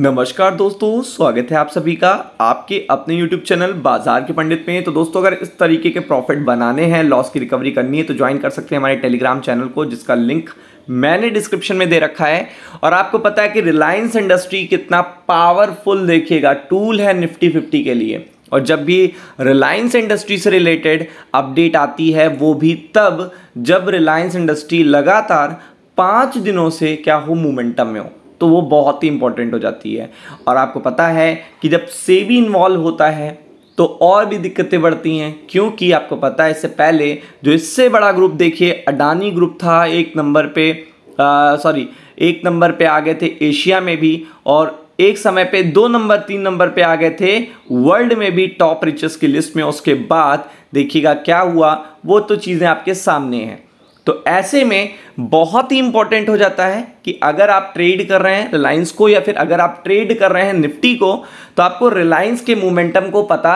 नमस्कार दोस्तों स्वागत है आप सभी का आपके अपने YouTube चैनल बाजार के पंडित में तो दोस्तों अगर इस तरीके के प्रॉफिट बनाने हैं लॉस की रिकवरी करनी है तो ज्वाइन कर सकते हैं हमारे टेलीग्राम चैनल को जिसका लिंक मैंने डिस्क्रिप्शन में दे रखा है और आपको पता है कि रिलायंस इंडस्ट्री कितना पावरफुल देखिएगा टूल है निफ्टी फिफ्टी के लिए और जब भी रिलायंस इंडस्ट्री से रिलेटेड अपडेट आती है वो भी तब जब रिलायंस इंडस्ट्री लगातार पाँच दिनों से क्या हो मोमेंटम में हो तो वो बहुत ही इंपॉर्टेंट हो जाती है और आपको पता है कि जब सेवी इन्वॉल्व होता है तो और भी दिक्कतें बढ़ती हैं क्योंकि आपको पता है इससे पहले जो इससे बड़ा ग्रुप देखिए अडानी ग्रुप था एक नंबर पे सॉरी एक नंबर पे आ गए थे एशिया में भी और एक समय पे दो नंबर तीन नंबर पे आ गए थे वर्ल्ड में भी टॉप रिचर्स की लिस्ट में उसके बाद देखिएगा क्या हुआ वो तो चीज़ें आपके सामने हैं तो ऐसे में बहुत ही इंपॉर्टेंट हो जाता है कि अगर आप ट्रेड कर रहे हैं रिलायंस को या फिर अगर आप ट्रेड कर रहे हैं निफ्टी को तो आपको रिलायंस के मोमेंटम को पता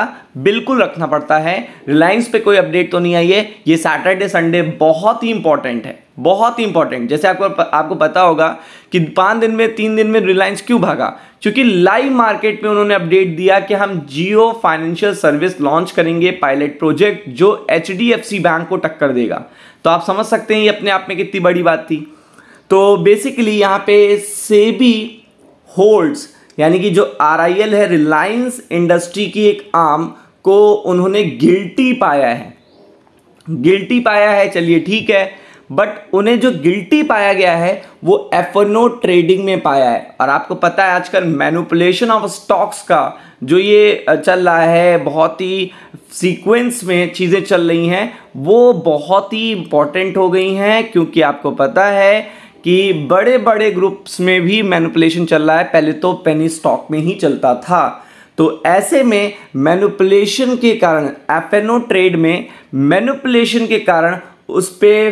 बिल्कुल रखना पड़ता है रिलायंस पे कोई अपडेट तो नहीं आई है ये सैटरडे संडे बहुत ही इंपॉर्टेंट है बहुत ही इंपॉर्टेंट जैसे आपको आपको पता होगा कि पाँच दिन में तीन दिन में रिलायंस क्यों भागा क्योंकि लाइव मार्केट में उन्होंने अपडेट दिया कि हम जियो फाइनेंशियल सर्विस लॉन्च करेंगे पायलट प्रोजेक्ट जो एच बैंक को टक्कर देगा तो आप समझ सकते हैं ये अपने आप में कितनी बड़ी बात थी तो बेसिकली यहाँ पे सेबी होल्ड्स यानी कि जो आर है रिलायंस इंडस्ट्री की एक आम को उन्होंने गिल्टी पाया है गिल्टी पाया है चलिए ठीक है बट उन्हें जो गिल्टी पाया गया है वो एफनो ट्रेडिंग में पाया है और आपको पता है आजकल मैनुपुलेशन ऑफ स्टॉक्स का जो ये चल रहा है बहुत ही सीक्वेंस में चीज़ें चल रही हैं वो बहुत ही इम्पॉर्टेंट हो गई हैं क्योंकि आपको पता है कि बड़े बड़े ग्रुप्स में भी मैनुपलेशन चल रहा है पहले तो पेनी स्टॉक में ही चलता था तो ऐसे में मैनुपलेशन के कारण एफ ट्रेड में मैनुपलेशन के कारण उस पर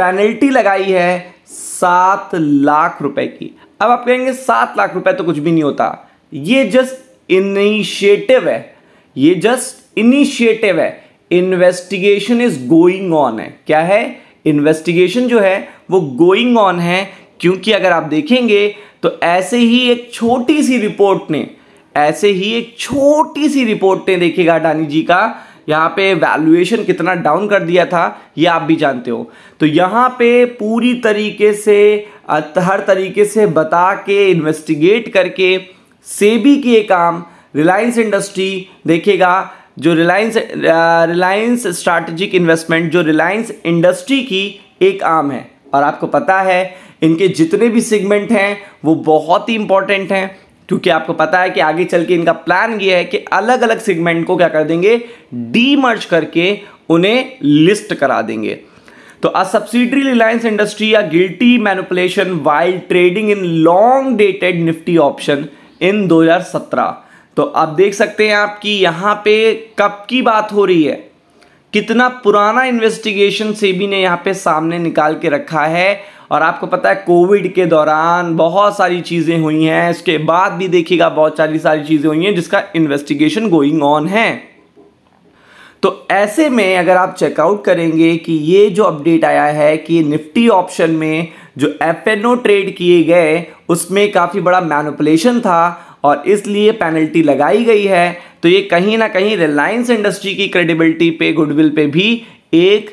पेनल्टी लगाई है सात लाख रुपए की अब आप कहेंगे सात लाख रुपए तो कुछ भी नहीं होता ये जस्ट इनिशिएटिव है ये जस्ट इनिशिएटिव है इन्वेस्टिगेशन इज गोइंग ऑन है क्या है इन्वेस्टिगेशन जो है वो गोइंग ऑन है क्योंकि अगर आप देखेंगे तो ऐसे ही एक छोटी सी रिपोर्ट ने ऐसे ही एक छोटी सी रिपोर्ट ने देखिएगा अडानी जी का यहाँ पे वैल्यूएशन कितना डाउन कर दिया था ये आप भी जानते हो तो यहाँ पे पूरी तरीके से हर तरीके से बता के इन्वेस्टिगेट करके सेबी के काम रिलायंस इंडस्ट्री देखेगा जो रिलायंस रिलायंस स्ट्रैटेजिक इन्वेस्टमेंट जो रिलायंस इंडस्ट्री की एक आम है और आपको पता है इनके जितने भी सेगमेंट हैं वो बहुत ही इंपॉर्टेंट हैं क्योंकि आपको पता है कि आगे चल के इनका प्लान ये है कि अलग अलग सेगमेंट को क्या कर देंगे डीमर्ज करके उन्हें लिस्ट करा देंगे तो अ सब्सिडरी रिलायंस इंडस्ट्री या guilty manipulation wild trading in long dated Nifty option in 2017 तो आप देख सकते हैं आपकी यहाँ पे कब की बात हो रही है कितना पुराना इन्वेस्टिगेशन सेबी ने यहाँ पे सामने निकाल के रखा है और आपको पता है कोविड के दौरान बहुत सारी चीज़ें हुई हैं इसके बाद भी देखिएगा बहुत सारी सारी चीज़ें हुई हैं जिसका इन्वेस्टिगेशन गोइंग ऑन है तो ऐसे में अगर आप चेकआउट करेंगे कि ये जो अपडेट आया है कि निफ्टी ऑप्शन में जो एफ ट्रेड किए गए उसमें काफ़ी बड़ा मैनुपलेशन था और इसलिए पेनल्टी लगाई गई है तो ये कहीं ना कहीं रिलायंस इंडस्ट्री की क्रेडिबिलिटी पे गुडविल पे भी एक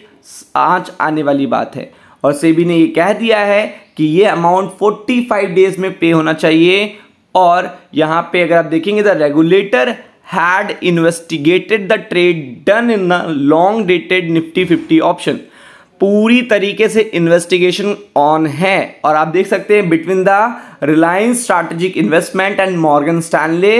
आँच आने वाली बात है और सेबी ने ये कह दिया है कि ये अमाउंट 45 डेज में पे होना चाहिए और यहाँ पे अगर आप देखेंगे the regulator had investigated the trade done in long dated Nifty fifty option पूरी तरीके से इन्वेस्टिगेशन ऑन है और आप देख सकते हैं between the Reliance strategic investment and Morgan Stanley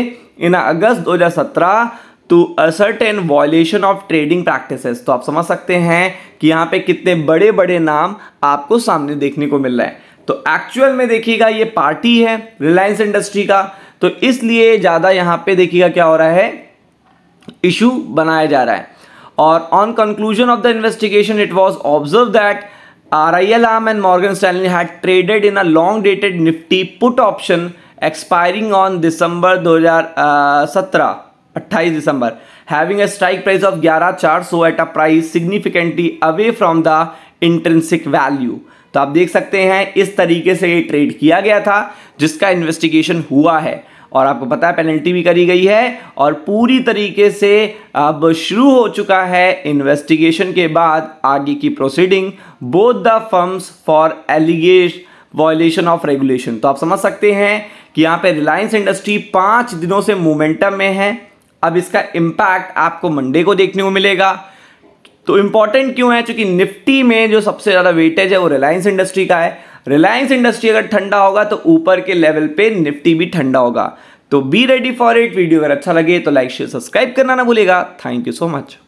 in August 2017 to ascertain violation of trading practice तो आप समझ सकते हैं कि यहाँ पे कितने बड़े बड़े नाम आपको सामने देखने को मिल रहे हैं तो एक्चुअल में देखिएगा ये पार्टी है रिलायंस इंडस्ट्री का तो इसलिए ज़्यादा यहां पे देखिएगा क्या हो रहा है इशू बनाया जा रहा है और on conclusion of the investigation it was observe that R I L M and Morgan Stanley had traded in a long dated Nifty put option expiring on December दो हजार सत्रह अट्ठाईस दिसंबर having a strike price of ग्यारह चार सौ at a price significantly away from the intrinsic value तो आप देख सकते हैं इस तरीके से ये ट्रेड किया गया था जिसका इन्वेस्टिगेशन हुआ है और आपको पता है पेनल्टी भी करी गई है और पूरी तरीके से अब शुरू हो चुका है इन्वेस्टिगेशन के बाद आगे की proceeding both the firms for एलिगेश वॉयलेशन ऑफ रेगुलेशन तो आप समझ सकते हैं कि यहाँ पे रिलायंस इंडस्ट्री पाँच दिनों से मोमेंटम में है अब इसका इम्पैक्ट आपको मंडे को देखने को मिलेगा तो इम्पॉर्टेंट क्यों है क्योंकि निफ्टी में जो सबसे ज़्यादा वेटेज है वो रिलायंस इंडस्ट्री का है रिलायंस इंडस्ट्री अगर ठंडा होगा तो ऊपर के लेवल पे निफ्टी भी ठंडा होगा तो be ready for it video अगर अच्छा लगे तो लाइक शेयर सब्सक्राइब करना ना भूलेगा थैंक यू सो मच